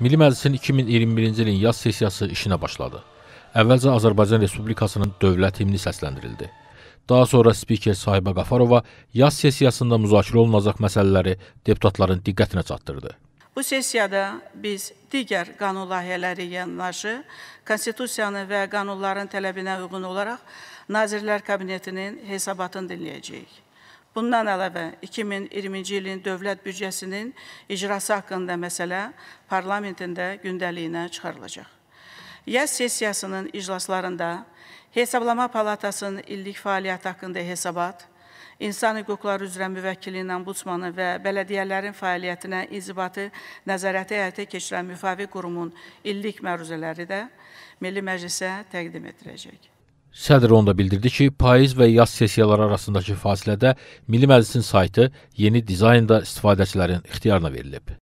Milli Məclisin 2021-ci ilin yaz sessiyası işinə başladı. Əvvəlcə Azərbaycan Respublikasının dövlət himni səsləndirildi. Daha sonra spiker Sahibə Qafarova yaz sessiyasında müzakirə olunacaq məsələləri deputatların diqqətinə çatdırdı. Bu sessiyada biz digər qanun layihələri yanaşı konstitusiyanı və qanunların tələbinə uyğun olaraq Nazirlər Kabinetinin hesabatını dinləyəcəyik. Bundan əlavə 2020-ci ilin dövlət büdcəsinin icrası haqqında məsələ parlamentində gündəliyinə çıxarılacaq. Yaz sessiyasının iclaslarında Hesablama Palatasının illik fəaliyyəti haqqında hesabat, İnsan hüquqları üzrə müvəkkilinin ombudsmanı və bələdiyyələrin fəaliyyətinə inzibati nəzarəti həyata keçirən müfavi qurumun illik məruzələri də Milli Məclisə təqdim ediləcək. Sədr onda bildirdi ki, payız və yaz sessiyaları arasındakı fasilədə Milli Məclisin saytı yeni dizaynda istifadəçilərin ixtiyarına verilib.